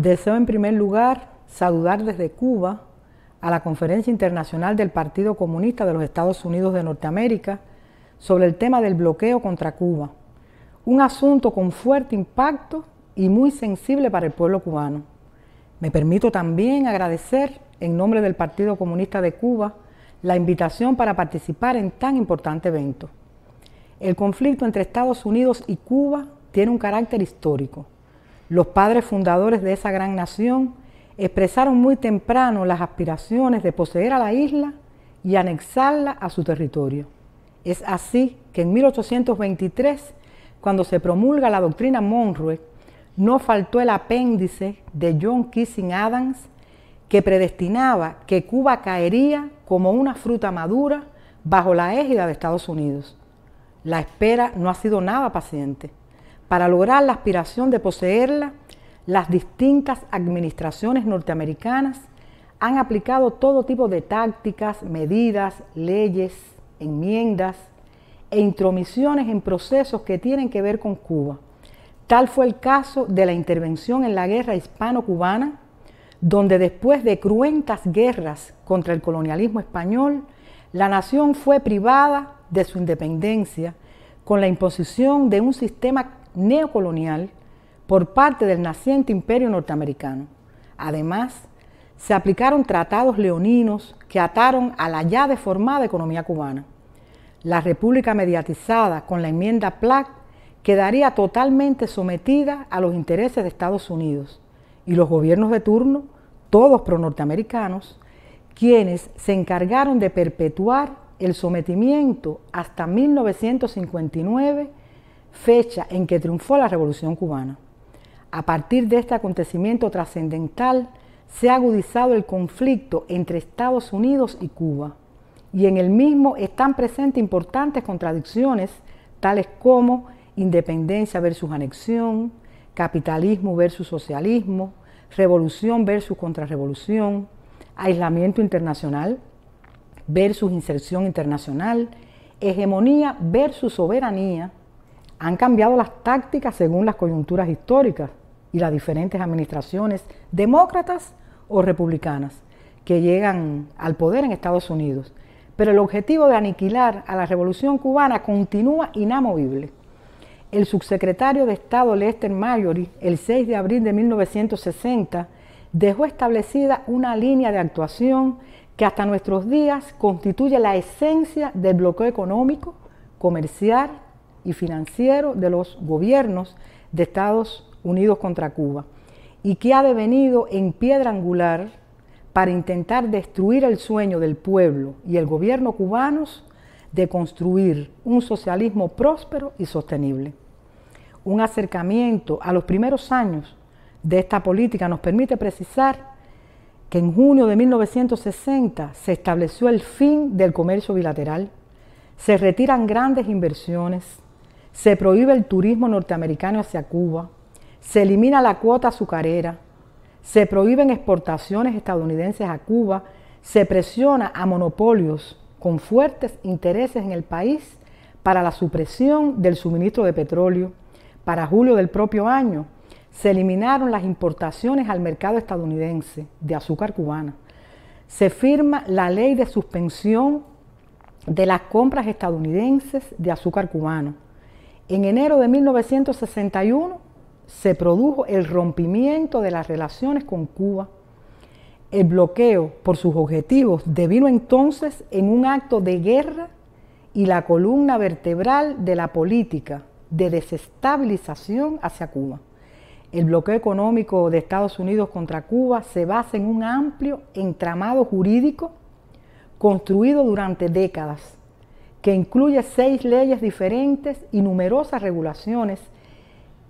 Deseo en primer lugar saludar desde Cuba a la Conferencia Internacional del Partido Comunista de los Estados Unidos de Norteamérica sobre el tema del bloqueo contra Cuba, un asunto con fuerte impacto y muy sensible para el pueblo cubano. Me permito también agradecer en nombre del Partido Comunista de Cuba la invitación para participar en tan importante evento. El conflicto entre Estados Unidos y Cuba tiene un carácter histórico los padres fundadores de esa gran nación expresaron muy temprano las aspiraciones de poseer a la isla y anexarla a su territorio. Es así que en 1823, cuando se promulga la doctrina Monroe, no faltó el apéndice de John Kissing Adams que predestinaba que Cuba caería como una fruta madura bajo la égida de Estados Unidos. La espera no ha sido nada paciente para lograr la aspiración de poseerla, las distintas administraciones norteamericanas han aplicado todo tipo de tácticas, medidas, leyes, enmiendas e intromisiones en procesos que tienen que ver con Cuba. Tal fue el caso de la intervención en la guerra hispano-cubana, donde después de cruentas guerras contra el colonialismo español, la nación fue privada de su independencia con la imposición de un sistema neocolonial por parte del naciente imperio norteamericano. Además, se aplicaron tratados leoninos que ataron a la ya deformada economía cubana. La República mediatizada con la enmienda Platt quedaría totalmente sometida a los intereses de Estados Unidos y los gobiernos de turno, todos pro-norteamericanos, quienes se encargaron de perpetuar el sometimiento hasta 1959 fecha en que triunfó la Revolución cubana. A partir de este acontecimiento trascendental, se ha agudizado el conflicto entre Estados Unidos y Cuba, y en el mismo están presentes importantes contradicciones, tales como independencia versus anexión, capitalismo versus socialismo, revolución versus contrarrevolución, aislamiento internacional versus inserción internacional, hegemonía versus soberanía, han cambiado las tácticas según las coyunturas históricas y las diferentes administraciones demócratas o republicanas que llegan al poder en Estados Unidos. Pero el objetivo de aniquilar a la revolución cubana continúa inamovible. El subsecretario de Estado Lester Mayori, el 6 de abril de 1960, dejó establecida una línea de actuación que hasta nuestros días constituye la esencia del bloqueo económico, comercial y financiero de los gobiernos de Estados Unidos contra Cuba y que ha devenido en piedra angular para intentar destruir el sueño del pueblo y el gobierno cubanos de construir un socialismo próspero y sostenible. Un acercamiento a los primeros años de esta política nos permite precisar que en junio de 1960 se estableció el fin del comercio bilateral, se retiran grandes inversiones, se prohíbe el turismo norteamericano hacia Cuba. Se elimina la cuota azucarera. Se prohíben exportaciones estadounidenses a Cuba. Se presiona a monopolios con fuertes intereses en el país para la supresión del suministro de petróleo. Para julio del propio año se eliminaron las importaciones al mercado estadounidense de azúcar cubana. Se firma la ley de suspensión de las compras estadounidenses de azúcar cubano en enero de 1961 se produjo el rompimiento de las relaciones con Cuba. El bloqueo por sus objetivos devino entonces en un acto de guerra y la columna vertebral de la política de desestabilización hacia Cuba. El bloqueo económico de Estados Unidos contra Cuba se basa en un amplio entramado jurídico construido durante décadas que incluye seis leyes diferentes y numerosas regulaciones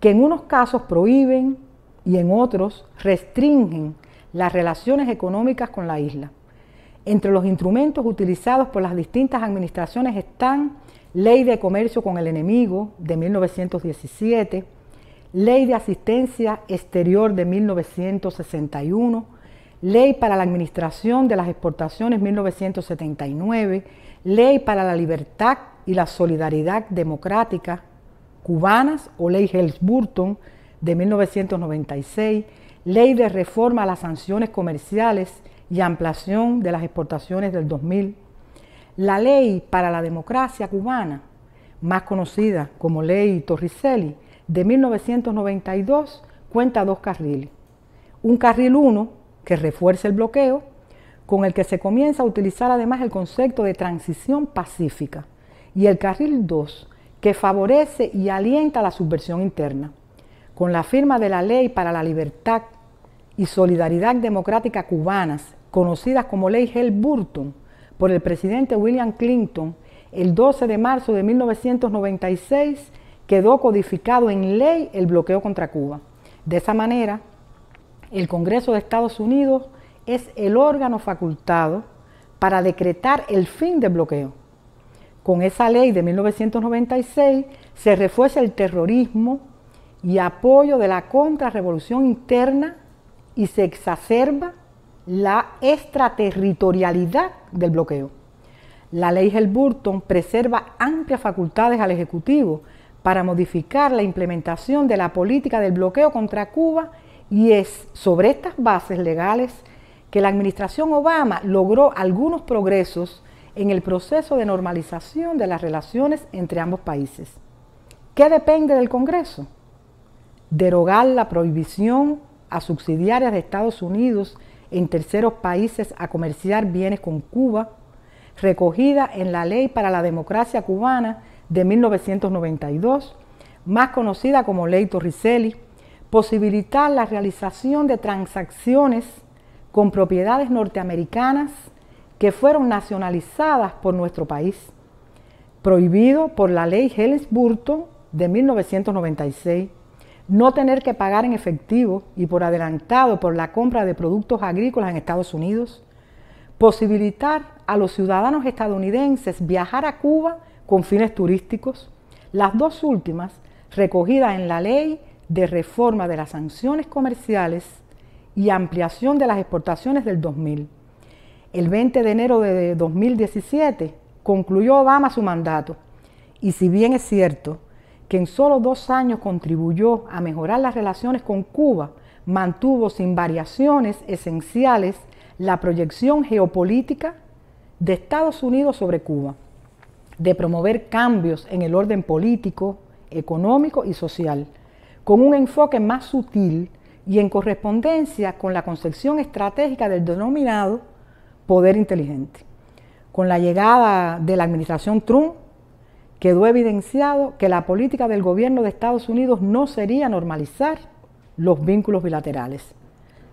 que en unos casos prohíben y en otros restringen las relaciones económicas con la isla. Entre los instrumentos utilizados por las distintas administraciones están Ley de Comercio con el Enemigo de 1917, Ley de Asistencia Exterior de 1961, Ley para la Administración de las Exportaciones 1979, ley para la libertad y la solidaridad democrática cubanas o ley Helms-Burton de 1996, ley de reforma a las sanciones comerciales y ampliación de las exportaciones del 2000, la ley para la democracia cubana, más conocida como ley Torricelli, de 1992, cuenta dos carriles. Un carril 1, que refuerza el bloqueo, con el que se comienza a utilizar además el concepto de transición pacífica, y el carril 2, que favorece y alienta la subversión interna. Con la firma de la Ley para la Libertad y Solidaridad Democrática Cubanas, conocidas como Ley Hell-Burton, por el presidente William Clinton, el 12 de marzo de 1996 quedó codificado en ley el bloqueo contra Cuba. De esa manera, el Congreso de Estados Unidos es el órgano facultado para decretar el fin del bloqueo. Con esa ley de 1996 se refuerza el terrorismo y apoyo de la contrarrevolución interna y se exacerba la extraterritorialidad del bloqueo. La ley Helburton preserva amplias facultades al Ejecutivo para modificar la implementación de la política del bloqueo contra Cuba y es sobre estas bases legales que la administración Obama logró algunos progresos en el proceso de normalización de las relaciones entre ambos países. ¿Qué depende del Congreso? Derogar la prohibición a subsidiarias de Estados Unidos en terceros países a comerciar bienes con Cuba, recogida en la Ley para la Democracia Cubana de 1992, más conocida como Ley Torricelli, posibilitar la realización de transacciones con propiedades norteamericanas que fueron nacionalizadas por nuestro país, prohibido por la ley Helms-Burton de 1996, no tener que pagar en efectivo y por adelantado por la compra de productos agrícolas en Estados Unidos, posibilitar a los ciudadanos estadounidenses viajar a Cuba con fines turísticos, las dos últimas recogidas en la ley de reforma de las sanciones comerciales y ampliación de las exportaciones del 2000. El 20 de enero de 2017 concluyó Obama su mandato y si bien es cierto que en solo dos años contribuyó a mejorar las relaciones con Cuba, mantuvo sin variaciones esenciales la proyección geopolítica de Estados Unidos sobre Cuba, de promover cambios en el orden político, económico y social, con un enfoque más sutil y en correspondencia con la concepción estratégica del denominado poder inteligente. Con la llegada de la administración Trump, quedó evidenciado que la política del gobierno de Estados Unidos no sería normalizar los vínculos bilaterales,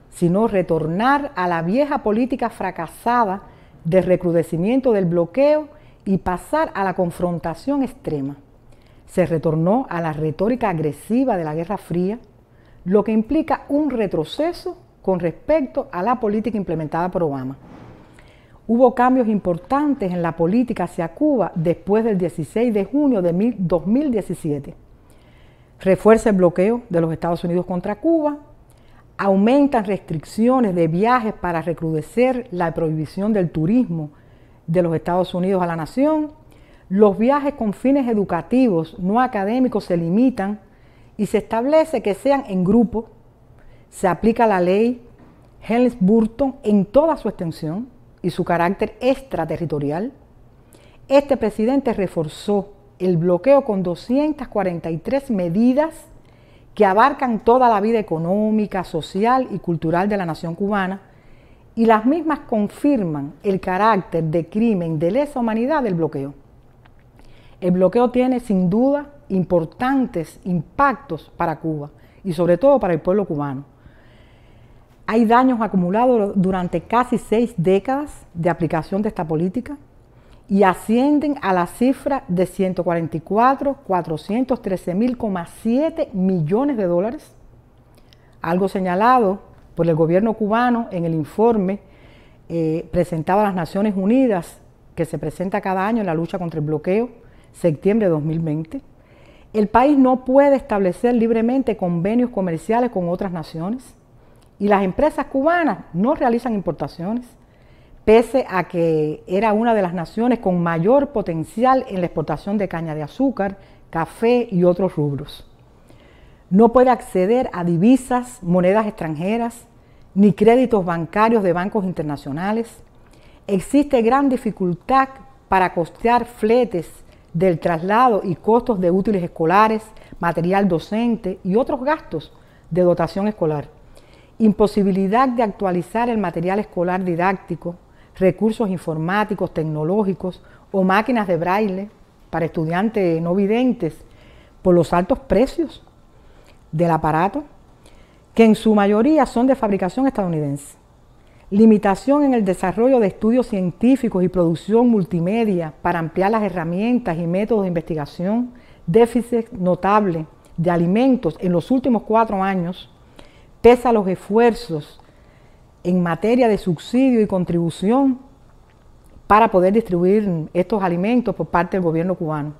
sino retornar a la vieja política fracasada de recrudecimiento del bloqueo y pasar a la confrontación extrema. Se retornó a la retórica agresiva de la Guerra Fría, lo que implica un retroceso con respecto a la política implementada por Obama. Hubo cambios importantes en la política hacia Cuba después del 16 de junio de 2017. Refuerza el bloqueo de los Estados Unidos contra Cuba, aumentan restricciones de viajes para recrudecer la prohibición del turismo de los Estados Unidos a la nación, los viajes con fines educativos no académicos se limitan y se establece que sean en grupo. Se aplica la ley Helms Burton en toda su extensión y su carácter extraterritorial. Este presidente reforzó el bloqueo con 243 medidas que abarcan toda la vida económica, social y cultural de la nación cubana, y las mismas confirman el carácter de crimen de lesa humanidad del bloqueo. El bloqueo tiene sin duda importantes impactos para Cuba y sobre todo para el pueblo cubano. Hay daños acumulados durante casi seis décadas de aplicación de esta política y ascienden a la cifra de 144.413.7 millones de dólares, algo señalado por el gobierno cubano en el informe eh, presentado a las Naciones Unidas que se presenta cada año en la lucha contra el bloqueo, septiembre de 2020. El país no puede establecer libremente convenios comerciales con otras naciones y las empresas cubanas no realizan importaciones, pese a que era una de las naciones con mayor potencial en la exportación de caña de azúcar, café y otros rubros. No puede acceder a divisas, monedas extranjeras, ni créditos bancarios de bancos internacionales. Existe gran dificultad para costear fletes del traslado y costos de útiles escolares, material docente y otros gastos de dotación escolar, imposibilidad de actualizar el material escolar didáctico, recursos informáticos, tecnológicos o máquinas de braille para estudiantes no videntes por los altos precios del aparato, que en su mayoría son de fabricación estadounidense limitación en el desarrollo de estudios científicos y producción multimedia para ampliar las herramientas y métodos de investigación, déficit notable de alimentos en los últimos cuatro años, pesa los esfuerzos en materia de subsidio y contribución para poder distribuir estos alimentos por parte del gobierno cubano.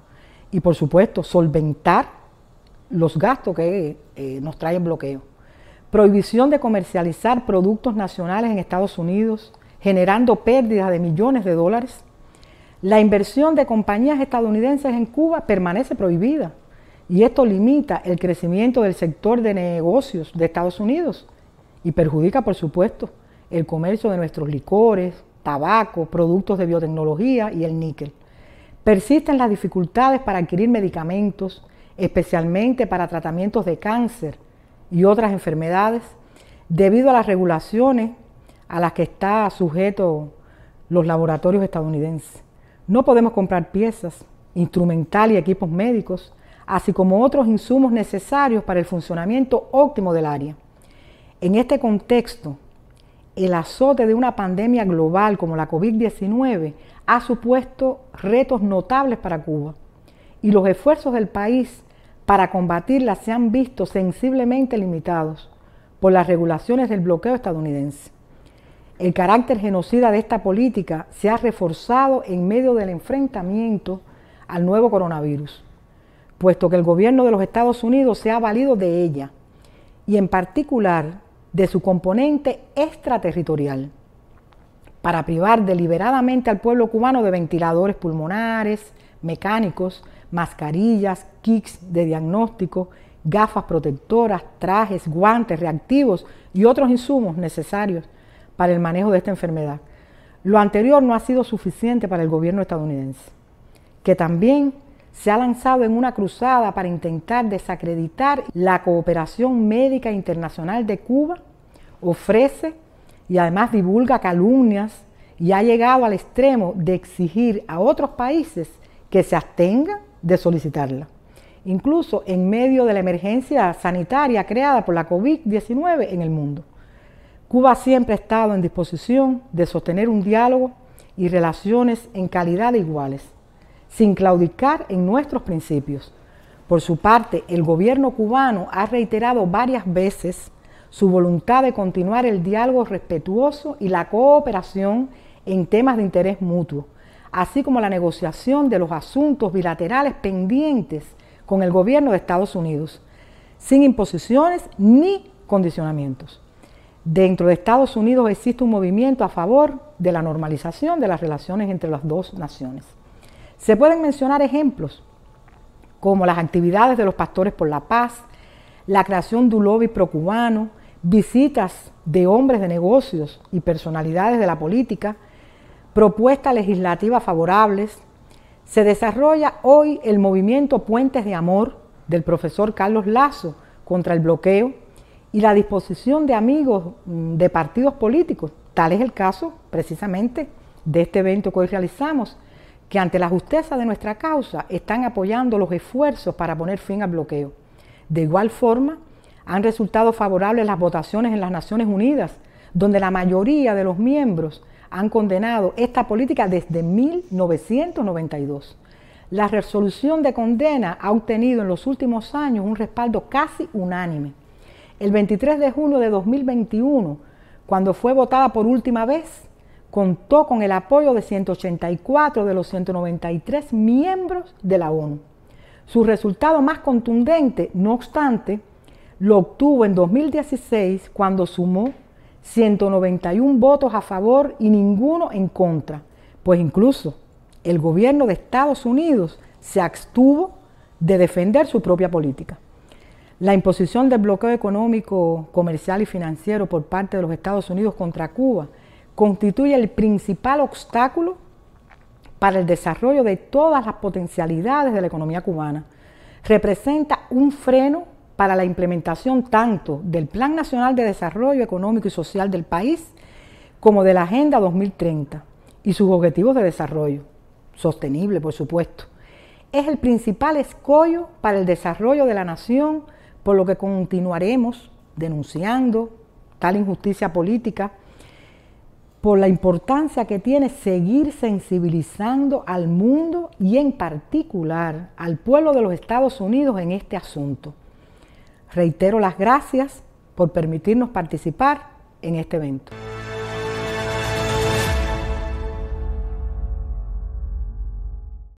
Y por supuesto, solventar los gastos que eh, nos trae el bloqueo prohibición de comercializar productos nacionales en Estados Unidos, generando pérdidas de millones de dólares. La inversión de compañías estadounidenses en Cuba permanece prohibida y esto limita el crecimiento del sector de negocios de Estados Unidos y perjudica, por supuesto, el comercio de nuestros licores, tabaco, productos de biotecnología y el níquel. Persisten las dificultades para adquirir medicamentos, especialmente para tratamientos de cáncer y otras enfermedades, debido a las regulaciones a las que está sujeto los laboratorios estadounidenses. No podemos comprar piezas, instrumental y equipos médicos, así como otros insumos necesarios para el funcionamiento óptimo del área. En este contexto, el azote de una pandemia global como la COVID-19 ha supuesto retos notables para Cuba y los esfuerzos del país para combatirla se han visto sensiblemente limitados por las regulaciones del bloqueo estadounidense. El carácter genocida de esta política se ha reforzado en medio del enfrentamiento al nuevo coronavirus, puesto que el gobierno de los Estados Unidos se ha valido de ella y en particular de su componente extraterritorial para privar deliberadamente al pueblo cubano de ventiladores pulmonares, mecánicos, mascarillas, kits de diagnóstico, gafas protectoras, trajes, guantes, reactivos y otros insumos necesarios para el manejo de esta enfermedad. Lo anterior no ha sido suficiente para el gobierno estadounidense, que también se ha lanzado en una cruzada para intentar desacreditar la cooperación médica internacional de Cuba, ofrece y además divulga calumnias y ha llegado al extremo de exigir a otros países que se abstenga de solicitarla. Incluso en medio de la emergencia sanitaria creada por la COVID-19 en el mundo. Cuba siempre ha estado en disposición de sostener un diálogo y relaciones en calidad de iguales, sin claudicar en nuestros principios. Por su parte, el gobierno cubano ha reiterado varias veces su voluntad de continuar el diálogo respetuoso y la cooperación en temas de interés mutuo, así como la negociación de los asuntos bilaterales pendientes con el gobierno de Estados Unidos, sin imposiciones ni condicionamientos. Dentro de Estados Unidos existe un movimiento a favor de la normalización de las relaciones entre las dos naciones. Se pueden mencionar ejemplos como las actividades de los pastores por la paz, la creación de un lobby procubano, visitas de hombres de negocios y personalidades de la política, propuestas legislativas favorables, se desarrolla hoy el movimiento Puentes de Amor del profesor Carlos Lazo contra el bloqueo y la disposición de amigos mm, de partidos políticos. Tal es el caso precisamente de este evento que hoy realizamos, que ante la justeza de nuestra causa están apoyando los esfuerzos para poner fin al bloqueo. De igual forma, han resultado favorables las votaciones en las Naciones Unidas, donde la mayoría de los miembros han condenado esta política desde 1992. La resolución de condena ha obtenido en los últimos años un respaldo casi unánime. El 23 de junio de 2021, cuando fue votada por última vez, contó con el apoyo de 184 de los 193 miembros de la ONU. Su resultado más contundente, no obstante, lo obtuvo en 2016 cuando sumó 191 votos a favor y ninguno en contra, pues incluso el gobierno de Estados Unidos se abstuvo de defender su propia política. La imposición del bloqueo económico, comercial y financiero por parte de los Estados Unidos contra Cuba constituye el principal obstáculo para el desarrollo de todas las potencialidades de la economía cubana. Representa un freno para la implementación tanto del Plan Nacional de Desarrollo Económico y Social del país como de la Agenda 2030 y sus objetivos de desarrollo, sostenible por supuesto. Es el principal escollo para el desarrollo de la nación, por lo que continuaremos denunciando tal injusticia política por la importancia que tiene seguir sensibilizando al mundo y en particular al pueblo de los Estados Unidos en este asunto. Reitero las gracias por permitirnos participar en este evento.